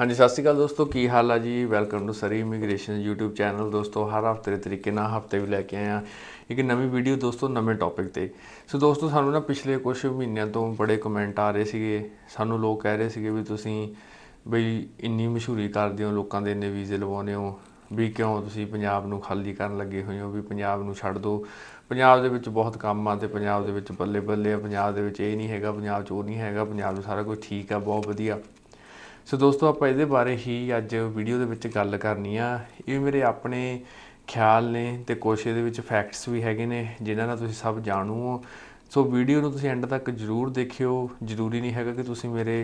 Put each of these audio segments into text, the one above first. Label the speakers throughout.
Speaker 1: ਹਾਂਜੀ ਸਤਿ ਸ਼੍ਰੀ ਅਕਾਲ ਦੋਸਤੋ ਕੀ ਹਾਲ ਆ ਜੀ welcome to Surrey immigration YouTube channel ਦੋਸਤੋ ਹਰ ਹਫਤੇ ਦੇ ਤਰੀਕੇ ਨਾਲ ਹਫਤੇ ਵੀ ਲੈ ਕੇ ਆਏ ਆ ਇੱਕ ਨਵੀਂ ਵੀਡੀਓ ਦੋਸਤੋ ਨਵੇਂ ਟੌਪਿਕ ਤੇ ਸੋ ਦੋਸਤੋ ਸਾਨੂੰ ਨਾ ਪਿਛਲੇ ਕੁਝ ਮਹੀਨਿਆਂ ਤੋਂ ਬੜੇ ਕਮੈਂਟ ਆ ਰਹੇ ਸੀਗੇ ਸਾਨੂੰ ਲੋਕ ਕਹਿ ਰਹੇ ਸੀਗੇ ਵੀ ਤੁਸੀਂ ਬਈ ਇੰਨੀ ਮਸ਼ਹੂਰੀ ਕਰਦੇ ਹੋ ਲੋਕਾਂ ਦੇ ਇੰਨੇ ਵੀਜ਼ੇ ਲਵਾਉਨੇ ਹੋ ਵੀ ਕਿਉਂ ਤੁਸੀਂ ਪੰਜਾਬ ਨੂੰ ਖਾਲੀ ਕਰਨ ਲੱਗੇ ਹੋਏ ਹੋ ਵੀ ਪੰਜਾਬ ਨੂੰ ਛੱਡ ਦਿਓ ਪੰਜਾਬ ਦੇ ਵਿੱਚ ਬਹੁਤ ਕੰਮ ਆ ਤੇ ਪੰਜਾਬ ਦੇ ਵਿੱਚ ਬੱਲੇ ਬੱਲੇ ਆ ਪੰਜਾਬ ਦੇ ਵਿੱਚ ਇਹ ਨਹੀਂ ਹੈਗਾ ਪੰਜਾਬ 'ਚ ਉਹ ਨਹੀਂ ਹੈਗਾ ਪੰਜਾਬ ਨੂੰ ਸਾਰਾ ਕੁਝ ਠੀਕ ਆ ਬਹੁਤ ਵਧੀਆ ਸੋ ਦੋਸਤੋ ਆਪਾਂ ਇਹਦੇ ਬਾਰੇ ਹੀ ਅੱਜ ਵੀਡੀਓ ਦੇ ਵਿੱਚ ਗੱਲ ਕਰਨੀ ਆ ਇਹ ਮੇਰੇ ਆਪਣੇ ਖਿਆਲ ਨੇ ਤੇ ਕੁਝ ਇਹਦੇ ਵਿੱਚ ਫੈਕਟਸ ਵੀ ਹੈਗੇ ਨੇ ਜਿਨ੍ਹਾਂ ਦਾ ਤੁਸੀਂ ਸਭ ਜਾਣੂ ਹੋ ਸੋ ਵੀਡੀਓ ਨੂੰ ਤੁਸੀਂ ਐਂਡ ਤੱਕ ਜਰੂਰ ਦੇਖਿਓ ਜ਼ਰੂਰੀ ਨਹੀਂ ਹੈਗਾ ਕਿ ਤੁਸੀਂ ਮੇਰੇ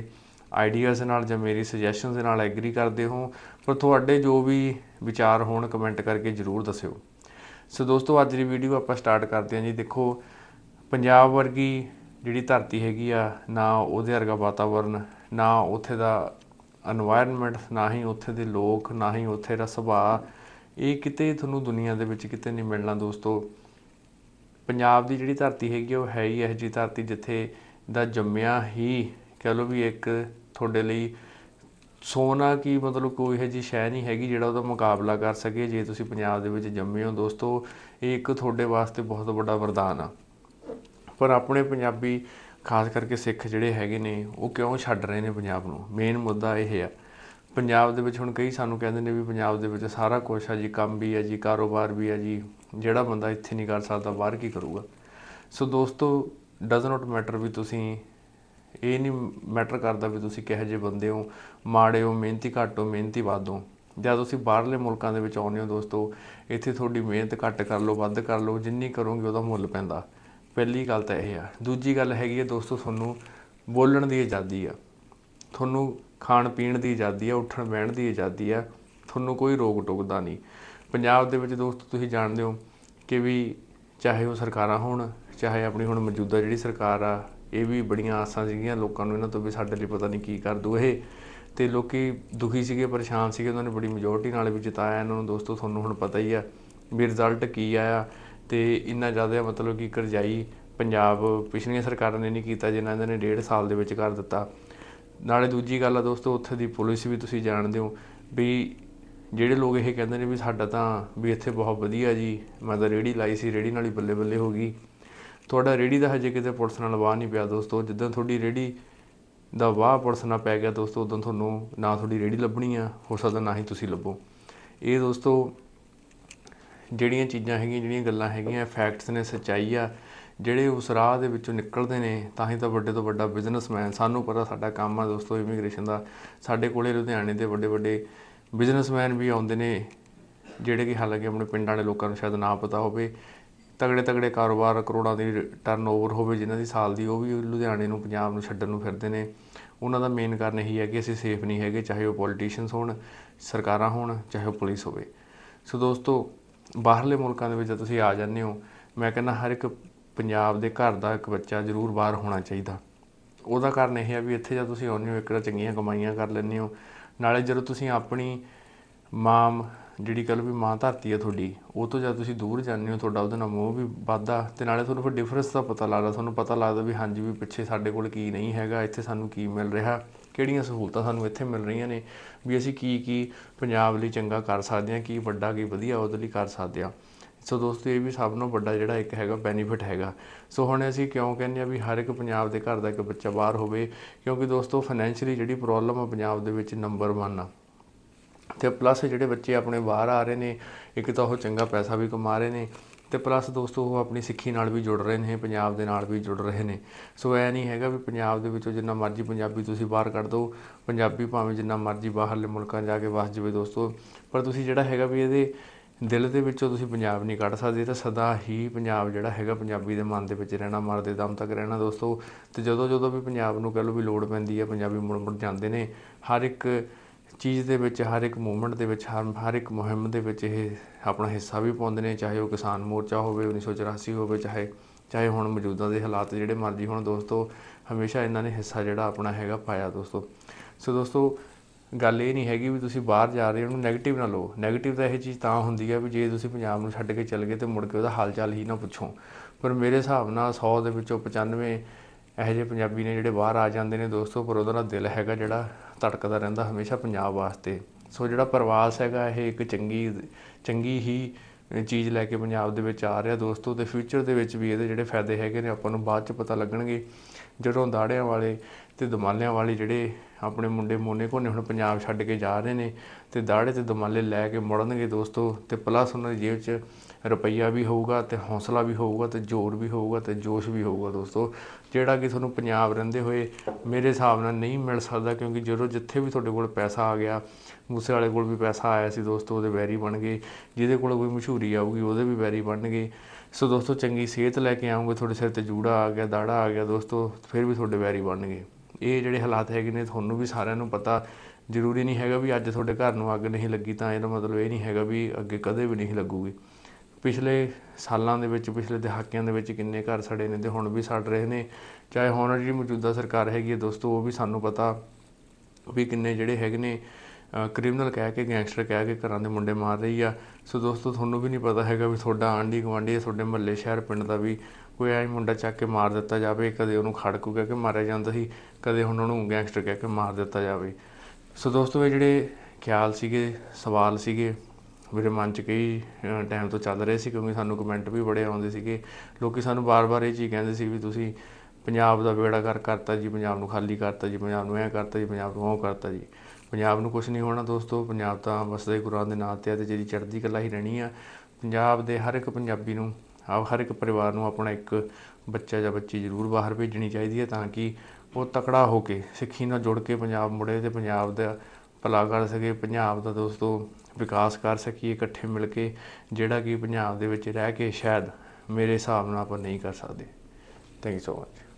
Speaker 1: ਆਈਡੀਆਜ਼ ਨਾਲ ਜਾਂ ਮੇਰੀ ਸੁਜੈਸ਼ਨਸ ਦੇ ਨਾਲ ਐਗਰੀ ਕਰਦੇ ਹੋ ਪਰ ਤੁਹਾਡੇ ਜੋ ਵੀ ਵਿਚਾਰ ਹੋਣ ਕਮੈਂਟ ਕਰਕੇ ਜਰੂਰ ਦੱਸਿਓ ਸੋ ਦੋਸਤੋ ਅੱਜ ਦੀ ਵੀਡੀਓ ਆਪਾਂ ਸਟਾਰਟ ਕਰਦੇ ਹਾਂ ਜੀ ਦੇਖੋ ਪੰਜਾਬ ਵਰਗੀ ਜਿਹੜੀ ਧਰਤੀ ਹੈਗੀ ਆ ਨਾ ਉਹਦੇ ਵਰਗਾ ਵਾਤਾਵਰਨ ਨਾ ਉੱਥੇ ਦਾ এনवायरमेंट ਨਾ ਹੀ ਉੱਥੇ ਦੇ ਲੋਕ ਨਾ ਹੀ ਉੱਥੇ ਦਾ ਸੁਭਾਅ ਇਹ ਕਿਤੇ ਤੁਹਾਨੂੰ ਦੁਨੀਆ ਦੇ ਵਿੱਚ ਕਿਤੇ ਨਹੀਂ ਮਿਲਣਾ ਦੋਸਤੋ ਪੰਜਾਬ ਦੀ ਜਿਹੜੀ ਧਰਤੀ ਹੈਗੀ ਉਹ ਹੈ ਹੀ ਇਹ ਜੀ ਧਰਤੀ ਜਿੱਥੇ ਦਾ ਜੰਮਿਆ ਹੀ ਕਹ ਲੋ ਵੀ ਇੱਕ ਤੁਹਾਡੇ ਲਈ ਸੋਨਾ ਕੀ ਮਤਲਬ ਕੋਈ ਹੈ ਜੀ ਸ਼ੈ ਨਹੀਂ ਹੈਗੀ ਜਿਹੜਾ ਉਹਦਾ ਮੁਕਾਬਲਾ ਕਰ ਸਕੇ ਜੇ ਤੁਸੀਂ ਪੰਜਾਬ ਦੇ ਵਿੱਚ ਜੰਮੇ ਹੋ ਦੋਸਤੋ ਇਹ ਇੱਕ ਤੁਹਾਡੇ ਵਾਸਤੇ ਬਹੁਤ ਵੱਡਾ ਵਰਦਾਨ ਆ ਪਰ ਆਪਣੇ ਪੰਜਾਬੀ ਖਾਸ ਕਰਕੇ ਸਿੱਖ ਜਿਹੜੇ ਹੈਗੇ ਨੇ ਉਹ ਕਿਉਂ ਛੱਡ ਰਹੇ ਨੇ ਪੰਜਾਬ ਨੂੰ ਮੇਨ ਮੁੱਦਾ ਇਹ ਹੈ ਪੰਜਾਬ ਦੇ ਵਿੱਚ ਹੁਣ ਕਈ ਸਾਨੂੰ ਕਹਿੰਦੇ ਨੇ ਵੀ ਪੰਜਾਬ ਦੇ ਵਿੱਚ ਸਾਰਾ ਕੁਝ ਆ ਜੀ ਕੰਮ ਵੀ ਆ ਜੀ ਕਾਰੋਬਾਰ ਵੀ ਆ ਜੀ ਜਿਹੜਾ ਬੰਦਾ ਇੱਥੇ ਨਹੀਂ ਕਰ ਸਕਦਾ ਬਾਹਰ ਕੀ ਕਰੂਗਾ ਸੋ ਦੋਸਤੋ ਡਸ ਨਾਟ ਮੈਟਰ ਵੀ ਤੁਸੀਂ ਇਹ ਨਹੀਂ ਮੈਟਰ ਕਰਦਾ ਵੀ ਤੁਸੀਂ ਕਿਹੋ ਜਿਹੇ ਬੰਦੇ ਹੋ ਮਾੜੇ ਹੋ ਮਿਹਨਤੀ ਘੱਟੋ ਮਿਹਨਤੀ ਵਾਧੋ ਹੋ ਜਦ ਤੁਸੀਂ ਬਾਹਰਲੇ ਮੁਲਕਾਂ ਦੇ ਵਿੱਚ ਆਉਂਦੇ ਹੋ ਦੋਸਤੋ ਇੱਥੇ ਤੁਹਾਡੀ ਮਿਹਨਤ ਘੱਟ ਕਰ ਲਓ ਵੱਧ ਕਰ ਲਓ ਜਿੰਨੀ ਕਰੋਗੇ ਉਹਦਾ ਮੁੱਲ ਪੈਂਦਾ ਪਹਿਲੀ ਗੱਲ ਤਾਂ ਇਹ ਆ ਦੂਜੀ ਗੱਲ ਹੈਗੀ ਹੈ ਦੋਸਤੋ ਤੁਹਾਨੂੰ ਬੋਲਣ ਦੀ ਆਜ਼ਾਦੀ ਆ ਤੁਹਾਨੂੰ ਖਾਣ ਪੀਣ ਦੀ ਆਜ਼ਾਦੀ ਆ ਉੱਠਣ ਬਹਿਣ ਦੀ ਆਜ਼ਾਦੀ ਆ ਤੁਹਾਨੂੰ ਕੋਈ ਰੋਕ ਟੋਕਦਾ ਨਹੀਂ ਪੰਜਾਬ ਦੇ ਵਿੱਚ ਦੋਸਤੋ ਤੁਸੀਂ ਜਾਣਦੇ ਹੋ ਕਿ ਵੀ ਚਾਹੇ ਉਹ ਸਰਕਾਰਾਂ ਹੋਣ ਚਾਹੇ ਆਪਣੀ ਹੁਣ ਮੌਜੂਦਾ ਜਿਹੜੀ ਸਰਕਾਰ ਆ ਇਹ ਵੀ ਬੜੀਆਂ ਆਸਾਂ ਸੀਗੀਆਂ ਲੋਕਾਂ ਨੂੰ ਇਹਨਾਂ ਤੋਂ ਵੀ ਸਾਡੇ ਲਈ ਪਤਾ ਨਹੀਂ ਕੀ ਕਰ ਦੂ ਇਹ ਤੇ ਲੋਕੀ ਦੁਖੀ ਸੀਗੇ ਪਰੇਸ਼ਾਨ ਸੀਗੇ ਉਹਨਾਂ ਨੇ ਬੜੀ ਮੈਜੋਰਟੀ ਨਾਲ ਵੀ ਜਿਤਾਇਆ ਇਹਨਾਂ ਨੂੰ ਦੋਸਤੋ ਤੁਹਾਨੂੰ ਹੁਣ ਪਤਾ ਹੀ ਆ ਵੀ ਰਿਜ਼ਲਟ ਕੀ ਆਇਆ ਤੇ ਇੰਨਾ ਜ਼ਿਆਦਾ ਮਤਲਬ ਕਿ ਕਰਜ਼ਾਈ ਪੰਜਾਬ ਪਿਛਲੀਆਂ ਸਰਕਾਰਾਂ ਨੇ ਨਹੀਂ ਕੀਤਾ ਜਿਨ੍ਹਾਂ ਨੇ ਡੇਢ ਸਾਲ ਦੇ ਵਿੱਚ ਕਰ ਦਿੱਤਾ ਨਾਲੇ ਦੂਜੀ ਗੱਲ ਆ ਦੋਸਤੋ ਉੱਥੇ ਦੀ ਪੁਲਿਸ ਵੀ ਤੁਸੀਂ ਜਾਣਦੇ ਹੋ ਵੀ ਜਿਹੜੇ ਲੋਕ ਇਹ ਕਹਿੰਦੇ ਨੇ ਵੀ ਸਾਡਾ ਤਾਂ ਵੀ ਇੱਥੇ ਬਹੁਤ ਵਧੀਆ ਜੀ ਮੈਂ ਤਾਂ ਰੇੜੀ ਲਾਈ ਸੀ ਰੇੜੀ ਨਾਲ ਹੀ ਬੱਲੇ ਬੱਲੇ ਹੋ ਗਈ ਤੁਹਾਡਾ ਰੇੜੀ ਦਾ ਹਜੇ ਕਿਤੇ ਪੁਲਿਸ ਨਾਲ ਵਾਹ ਨਹੀਂ ਪਿਆ ਦੋਸਤੋ ਜਿੱਦਾਂ ਤੁਹਾਡੀ ਰੇੜੀ ਦਾ ਵਾਹ ਪੁਲਿਸ ਨਾਲ ਪੈ ਗਿਆ ਦੋਸਤੋ ਉਦੋਂ ਤੁਹਾਨੂੰ ਨਾ ਤੁਹਾਡੀ ਰੇੜੀ ਲੱਭਣੀ ਆ ਹੋ ਸਕਦਾ ਨਾ ਹੀ ਤੁਸੀਂ ਲੱਭੋ ਇਹ ਦੋਸਤੋ ਜਿਹੜੀਆਂ ਚੀਜ਼ਾਂ ਹੈਗੀਆਂ ਜਿਹੜੀਆਂ ਗੱਲਾਂ ਹੈਗੀਆਂ ਫੈਕਟਸ ਨੇ ਸੱਚਾਈ ਆ ਜਿਹੜੇ ਉਸ ਰਾਹ ਦੇ ਵਿੱਚੋਂ ਨਿਕਲਦੇ ਨੇ ਤਾਂ ਹੀ ਤਾਂ ਵੱਡੇ ਤੋਂ ਵੱਡਾ ਬਿਜ਼ਨਸਮੈਨ ਸਾਨੂੰ ਪਤਾ ਸਾਡਾ ਕੰਮ ਆ ਦੋਸਤੋ ਇਮੀਗ੍ਰੇਸ਼ਨ ਦਾ ਸਾਡੇ ਕੋਲੇ ਲੁਧਿਆਣੇ ਦੇ ਵੱਡੇ ਵੱਡੇ ਬਿਜ਼ਨਸਮੈਨ ਵੀ ਆਉਂਦੇ ਨੇ ਜਿਹੜੇ ਕਿ ਹਾਲਾਂਕਿ ਆਪਣੇ ਪਿੰਡਾਂ ਦੇ ਲੋਕਾਂ ਨੂੰ ਸ਼ਾਇਦ ਨਾ ਪਤਾ ਹੋਵੇ ਤਗੜੇ ਤਗੜੇ ਕਾਰੋਬਾਰ ਕਰੋੜਾਂ ਦੀ ਟਰਨਓਵਰ ਹੋਵੇ ਜਿਨ੍ਹਾਂ ਦੀ ਸਾਲ ਦੀ ਉਹ ਵੀ ਲੁਧਿਆਣੇ ਨੂੰ ਪੰਜਾਬ ਨੂੰ ਛੱਡਣ ਨੂੰ ਫਿਰਦੇ ਨੇ ਉਹਨਾਂ ਦਾ ਮੇਨ ਕਾਰਨ ਇਹੀ ਹੈ ਕਿ ਅਸੀਂ ਸੇਫ ਨਹੀਂ ਹੈਗੇ ਚਾਹੇ ਉਹ ਪੋਲੀਟੀਸ਼ੀਅਨਸ ਹੋਣ ਸਰਕਾਰਾਂ ਹੋਣ ਚਾਹੇ ਉਹ ਪੁਲਿਸ ਹੋਵੇ ਸੋ ਦੋਸਤੋ ਬਾਹਰਲੇ ਮੁਲਕਾਂ ਦੇ ਵਿੱਚ ਜਦ ਤੁਸੀਂ ਆ ਜਾਂਦੇ ਹੋ ਮੈਂ ਕਹਿੰਦਾ ਹਰ ਇੱਕ ਪੰਜਾਬ ਦੇ ਘਰ ਦਾ ਇੱਕ ਬੱਚਾ ਜ਼ਰੂਰ ਬਾਹਰ ਹੋਣਾ ਚਾਹੀਦਾ ਉਹਦਾ ਕਾਰਨ ਇਹ ਹੈ ਵੀ ਇੱਥੇ ਜਦ ਤੁਸੀਂ ਆਉਂਦੇ ਹੋ ਇੱਕ ਤਾਂ ਚੰਗੀਆਂ ਕਮਾਈਆਂ ਕਰ ਲੈਂਦੇ ਹੋ ਨਾਲੇ ਜਦੋਂ ਤੁਸੀਂ ਆਪਣੀ ਮਾਮ ਜਿਹੜੀ ਕੱਲ ਵੀ ਮਾਂ ਧਰਤੀ ਹੈ ਤੁਹਾਡੀ ਉਹ ਤੋਂ ਜਦ ਤੁਸੀਂ ਦੂਰ ਜਾਂਦੇ ਹੋ ਤੁਹਾਡਾ ਉਹਦੇ ਨਾਲ ਮੋਹ ਵੀ ਵੱਧਦਾ ਤੇ ਨਾਲੇ ਤੁਹਾਨੂੰ ਫਿਰ ਡਿਫਰੈਂਸ ਦਾ ਪਤਾ ਲੱਗਦਾ ਤੁਹਾਨੂੰ ਪਤਾ ਲੱਗਦਾ ਵੀ ਹਾਂਜੀ ਵੀ ਪਿੱਛੇ ਸਾਡੇ ਕੋਲ ਕੀ ਨਹੀਂ ਹੈਗਾ ਇੱਥੇ ਸਾਨੂੰ ਕੀ ਮਿਲ ਰਿਹਾ ਕਿਹੜੀਆਂ ਸਹੂਲਤਾਂ ਸਾਨੂੰ ਇੱਥੇ ਮਿਲ ਰਹੀਆਂ ਨੇ ਵੀ ਅਸੀਂ ਕੀ ਕੀ ਪੰਜਾਬ ਲਈ ਚੰਗਾ ਕਰ ਸਕਦੇ ਹਾਂ ਕੀ ਵੱਡਾ ਕੀ ਵਧੀਆ ਉਹਦੇ ਲਈ ਕਰ ਸਕਦੇ ਹਾਂ ਸੋ ਦੋਸਤੋ ਇਹ ਵੀ ਸਭ ਤੋਂ ਵੱਡਾ ਜਿਹੜਾ ਇੱਕ ਹੈਗਾ ਬੈਨੀਫਿਟ ਹੈਗਾ ਸੋ ਹੁਣ ਅਸੀਂ ਕਿਉਂ ਕਹਿੰਦੇ ਆ ਵੀ ਹਰ ਇੱਕ ਪੰਜਾਬ ਦੇ ਘਰ ਦਾ ਇੱਕ ਬੱਚਾ ਬਾਹਰ ਹੋਵੇ ਕਿਉਂਕਿ ਦੋਸਤੋ ਫਾਈਨੈਂਸ਼ੀਅਲੀ ਜਿਹੜੀ ਪ੍ਰੋਬਲਮ ਆ ਪੰਜਾਬ ਦੇ ਵਿੱਚ ਨੰਬਰ 1 ਆ ਤੇ ਪਲੱਸ ਜਿਹੜੇ ਬੱਚੇ ਆਪਣੇ ਬਾਹਰ ਆ ਰਹੇ ਨੇ ਇੱਕ ਤਾਂ ਉਹ ਚੰਗਾ ਪੈਸਾ ਵੀ ਕਮਾ ਰਹੇ ਨੇ ਤੇ ਪਲੱਸ ਦੋਸਤੋ ਉਹ ਆਪਣੀ ਸਿੱਖੀ ਨਾਲ ਵੀ ਜੁੜ ਰਹੇ ਨੇ ਪੰਜਾਬ ਦੇ ਨਾਲ ਵੀ ਜੁੜ ਰਹੇ ਨੇ ਸੋ ਐ ਨਹੀਂ ਹੈਗਾ ਵੀ ਪੰਜਾਬ ਦੇ ਵਿੱਚੋਂ ਜਿੰਨਾ ਮਰਜ਼ੀ ਪੰਜਾਬੀ ਤੁਸੀਂ ਬਾਹਰ ਕੱਢ ਦਿਓ ਪੰਜਾਬੀ ਭਾਵੇਂ ਜਿੰਨਾ ਮਰਜ਼ੀ ਬਾਹਰਲੇ ਮੁਲਕਾਂ ਜਾ ਕੇ ਵਸ ਜਾਵੇ ਦੋਸਤੋ ਪਰ ਤੁਸੀਂ ਜਿਹੜਾ ਹੈਗਾ ਵੀ ਇਹਦੇ ਦਿਲ ਦੇ ਵਿੱਚੋਂ ਤੁਸੀਂ ਪੰਜਾਬ ਨਹੀਂ ਕੱਢ ਸਕਦੇ ਤਾਂ ਸਦਾ ਹੀ ਪੰਜਾਬ ਜਿਹੜਾ ਹੈਗਾ ਪੰਜਾਬੀ ਦੇ ਮਨ ਦੇ ਵਿੱਚ ਰਹਿਣਾ ਮਰਦੇ ਦਮ ਤੱਕ ਰਹਿਣਾ ਦੋਸਤੋ ਤੇ ਜਦੋਂ ਜਦੋਂ ਵੀ ਪੰਜਾਬ ਨੂੰ ਕਹ ਲਓ ਵੀ ਲੋੜ ਪੈਂਦੀ ਹੈ ਪੰਜਾਬੀ ਮੁਰਮੁਰ ਜਾਂਦੇ ਨੇ ਹਰ ਇੱਕ ਚੀਜ਼ ਦੇ ਵਿੱਚ ਹਰ ਇੱਕ ਮੂਵਮੈਂਟ ਦੇ ਵਿੱਚ ਹਰ ਹਰ ਇੱਕ ਮੁਹਿੰਮ ਦੇ ਵਿੱਚ ਇਹ ਆਪਣਾ ਹਿੱਸਾ ਵੀ ਪਾਉਂਦੇ ਨੇ ਚਾਹੇ ਉਹ ਕਿਸਾਨ ਮੋਰਚਾ ਹੋਵੇ 1984 ਹੋਵੇ ਚਾਹੇ ਚਾਹੇ ਹੁਣ ਮੌਜੂਦਾ ਦੇ ਹਾਲਾਤ ਜਿਹੜੇ ਮਰਜ਼ੀ ਹੋਣ ਦੋਸਤੋ ਹਮੇਸ਼ਾ ਇਹਨਾਂ ਨੇ ਹਿੱਸਾ ਜਿਹੜਾ ਆਪਣਾ ਹੈਗਾ ਪਾਇਆ ਦੋਸਤੋ ਸੋ ਦੋਸਤੋ ਗੱਲ ਇਹ ਨਹੀਂ ਹੈਗੀ ਵੀ ਤੁਸੀਂ ਬਾਹਰ ਜਾ ਰਹੇ ਹੋ ਉਹਨੂੰ 네ਗੇਟਿਵ ਨਾ ਲਓ 네ਗੇਟਿਵ ਤਾਂ ਇਹ ਚੀਜ਼ ਤਾਂ ਹੁੰਦੀ ਹੈ ਵੀ ਜੇ ਤੁਸੀਂ ਪੰਜਾਬ ਨੂੰ ਛੱਡ ਕੇ ਚੱਲ ਗਏ ਤੇ ਮੁੜ ਕੇ ਉਹਦਾ ਹਾਲਚਾਲ ਹੀ ਨਾ ਪੁੱਛੋ ਪਰ ਮੇਰੇ ਹਿਸਾਬ ਨਾਲ 100 ਦੇ ਵਿੱਚੋਂ 95 ਇਹੋ ਜਿਹੇ ਪੰਜਾਬੀ ਨੇ ਜਿਹੜੇ ਬਾਹਰ ਆ ਜਾਂਦੇ ਨੇ ਦੋਸਤੋ ਪਰ ਉਹਦਾ ਦਿਲ ਹੈਗਾ ਜਿਹੜਾ ਧੜਕਦਾ ਰਹਿੰਦਾ ਹਮੇਸ਼ਾ ਪੰਜਾਬ ਵਾਸਤੇ ਸੋ ਜਿਹੜਾ ਪ੍ਰਵਾਸ ਹੈਗਾ ਇਹ ਇੱਕ ਚੰਗੀ ਚੰਗੀ ਹੀ ਚੀਜ਼ ਲੈ ਕੇ ਪੰਜਾਬ ਦੇ ਵਿੱਚ ਆ ਰਿਹਾ ਦੋਸਤੋ ਤੇ ਫਿਊਚਰ ਦੇ ਵਿੱਚ ਵੀ ਇਹਦੇ ਜਿਹੜੇ ਫਾਇਦੇ ਹੈਗੇ ਨੇ ਆਪਾਂ ਨੂੰ ਬਾਅਦ ਚ ਪਤਾ ਲੱਗਣਗੇ ਜਦੋਂ ਦਾੜਿਆਂ ਵਾਲੇ ਤੇ ਦਮਾਲਿਆਂ ਵਾਲੇ ਜਿਹੜੇ ਆਪਣੇ ਮੁੰਡੇ ਮੋਨੇ ਕੋਨੇ ਹੁਣ ਪੰਜਾਬ ਛੱਡ ਕੇ ਜਾ ਰਹੇ ਨੇ ਤੇ ਦਾੜੇ ਤੇ ਦਮਾਲੇ ਲੈ ਕੇ ਮੁੜਨਗੇ ਦੋਸਤੋ ਤੇ ਪਲੱਸ ਉਹਨਾਂ ਦੀ ਜੇਬ 'ਚ ਰੁਪਈਆ ਵੀ ਹੋਊਗਾ ਤੇ ਹੌਸਲਾ ਵੀ ਹੋਊਗਾ ਤੇ ਜੋਰ ਵੀ ਹੋਊਗਾ ਤੇ ਜੋਸ਼ ਵੀ ਹੋਊਗਾ ਦੋਸਤੋ ਜਿਹੜਾ ਕਿ ਤੁਹਾਨੂੰ ਪੰਜਾਬ ਰਹਿੰਦੇ ਹੋਏ ਮੇਰੇ ਹਿਸਾਬ ਨਾਲ ਨਹੀਂ ਮਿਲ ਸਕਦਾ ਕਿਉਂਕਿ ਜਦੋਂ ਜਿੱਥੇ ਵੀ ਤੁਹਾਡੇ ਕੋਲ ਪੈਸਾ ਆ ਗਿਆ ਮੂਸੇ ਵਾਲੇ ਕੋਲ ਵੀ ਪੈਸਾ ਆਇਆ ਸੀ ਦੋਸਤੋ ਉਹਦੇ ਵੈਰੀ ਬਣ ਗਏ ਜਿਹਦੇ ਕੋਲ ਕੋਈ ਮਸ਼ਹੂਰੀ ਆਊਗੀ ਉਹਦੇ ਵੀ ਵੈਰੀ ਬਣਨਗੇ ਸੋ ਦੋਸਤੋ ਚੰਗੀ ਸਿਹਤ ਲੈ ਕੇ ਆਉਂਗੇ ਤੁਹਾਡੇ ਸਿਰ ਤੇ ਜੂੜਾ ਆ ਗਿਆ ਦਾੜਾ ਆ ਗਿਆ ਦੋਸਤੋ ਫਿਰ ਵੀ ਤੁਹਾਡੇ ਵੈਰੀ ਬਣਨਗੇ ਇਹ ਜਿਹੜੇ ਹਾਲਾਤ ਹੈਗੇ ਨੇ ਤੁਹਾਨੂੰ ਵੀ ਸਾਰਿਆਂ ਨੂੰ ਪਤਾ ਜ਼ਰੂਰੀ ਨਹੀਂ ਹੈਗਾ ਵੀ ਅੱਜ ਤੁਹਾਡੇ ਘਰ ਨੂੰ ਅੱਗ ਨਹੀਂ ਲੱਗੀ ਤਾਂ ਇਹਦਾ ਮਤਲਬ ਇਹ ਨਹੀਂ ਹੈਗਾ ਵੀ ਅੱਗੇ ਕਦੇ ਵੀ ਨਹੀਂ ਲੱਗੂਗੀ ਪਿਛਲੇ ਸਾਲਾਂ ਦੇ ਵਿੱਚ ਪਿਛਲੇ ਦਹਾਕਿਆਂ ਦੇ ਵਿੱਚ ਕਿੰਨੇ ਘਰ ਸੜੇ ਨੇ ਤੇ ਹੁਣ ਵੀ ਸੜ ਰਹੇ ਨੇ ਚਾਹੇ ਹੁਣ ਜਿਹੜੀ ਮੌਜੂਦਾ ਸਰਕਾਰ ਹੈਗੀ ਹੈ ਦੋਸਤੋ ਉਹ ਵੀ ਸਾਨੂੰ ਪਤਾ ਵੀ ਕਿੰਨੇ ਜਿਹੜੇ ਹੈਗੇ ਨੇ ਕ੍ਰਿਮੀਨਲ ਕਹਿ ਕੇ ਗੈਂਗਸਟਰ ਕਹਿ ਕੇ ਘਰਾਂ ਦੇ ਮੁੰਡੇ ਮਾਰ ਰਹੀ ਆ ਸੋ ਦੋਸਤੋ ਤੁਹਾਨੂੰ ਵੀ ਨਹੀਂ ਪਤਾ ਹੈਗਾ ਵੀ ਤੁਹਾਡਾ ਆਂਢੀ ਗਵਾਂਢੀ ਤੁਹਾਡੇ ਮਹੱਲੇ ਸ਼ਹਿਰ ਪਿੰਡ ਦਾ ਵੀ ਕੋਈ ਐ ਮੁੰਡਾ ਚੱਕ ਕੇ ਮਾਰ ਦਿੱਤਾ ਜਾਵੇ ਕਦੇ ਉਹਨੂੰ ਖੜਕੂ ਕਹਿ ਕੇ ਮਾਰਿਆ ਜਾਂਦਾ ਸੀ ਕਦੇ ਹੁਣ ਉਹਨੂੰ ਗੈਂਗਸਟਰ ਕਹਿ ਕੇ ਮਾਰ ਦਿੱਤਾ ਜਾਵੇ ਸੋ ਦੋਸਤੋ ਇਹ ਜਿਹੜੇ ਖਿਆਲ ਸੀਗੇ ਸਵਾਲ ਸੀਗੇ ਮੇਰੇ ਮਨ 'ਚ ਕਈ ਟਾਈਮ ਤੋਂ ਚੱਲ ਰਹੇ ਸੀ ਕਿਉਂਕਿ ਸਾਨੂੰ ਕਮੈਂਟ ਵੀ ਬੜੇ ਆਉਂਦੇ ਸੀਗੇ ਲੋਕੀ ਸਾਨੂੰ ਬਾਰ-ਬਾਰ ਇਹ ਚੀਜ਼ ਕਹਿੰਦੇ ਸੀ ਵੀ ਤੁਸੀਂ ਪੰਜਾਬ ਦਾ ਬੇੜਾ ਕਰ ਕਰਤਾ ਜੀ ਪੰਜਾਬ ਨੂੰ ਖਾਲੀ ਕਰਤਾ ਜੀ ਪੰਜਾਬ ਨੂੰ ਐ ਕਰਤਾ ਜੀ ਪੰਜਾਬ ਨੂੰ ਉਹ ਕਰਤਾ ਜੀ ਪੰਜਾਬ ਨੂੰ ਕੁਝ ਨਹੀਂ ਹੋਣਾ ਦੋਸਤੋ ਪੰਜਾਬ ਤਾਂ ਵਸਦੇ ਗੁਰਾਂ ਦੇ ਨਾਂ ਤੇ ਆ ਤੇ ਜਿਹੜੀ ਚੜ੍ਹਦੀ ਕਲਾ ਹੀ ਰਹਿਣੀ ਆ ਪੰਜਾਬ ਦੇ ਹਰ ਇੱਕ ਪੰਜਾਬੀ ਨੂੰ ਆਪ ਹਰ ਇੱਕ ਪਰਿਵਾਰ ਨੂੰ ਆਪਣਾ ਇੱਕ ਬੱਚਾ ਜਾਂ ਬੱਚੀ ਜ਼ਰੂਰ ਬਾਹਰ ਭੇਜਣੀ ਚਾਹੀਦੀ ਹੈ ਤਾਂ ਕਿ ਉਹ ਤਕੜਾ ਹੋ ਕੇ ਸਿੱਖੀ ਨਾਲ ਜੁੜ ਕੇ ਪੰਜਾਬ ਮੁੜੇ ਤੇ ਪੰਜਾਬ ਦਾ ਭਲਾ ਕਰ ਸਕੇ ਪੰਜਾਬ ਦਾ ਦੋਸਤੋ ਵਿਕਾਸ ਕਰ ਸਕੀਏ ਇਕੱਠੇ ਮਿਲ ਕੇ ਜਿਹੜਾ ਕਿ ਪੰਜਾਬ ਦੇ ਵਿੱਚ ਰਹਿ ਕੇ ਸ਼ਾਇਦ ਮੇਰੇ ਹਿਸਾਬ ਨਾਲ ਆਪਾਂ ਨਹੀਂ ਕਰ ਸਕਦੇ ਥੈਂਕ ਯੂ ਸੋ ਮਚ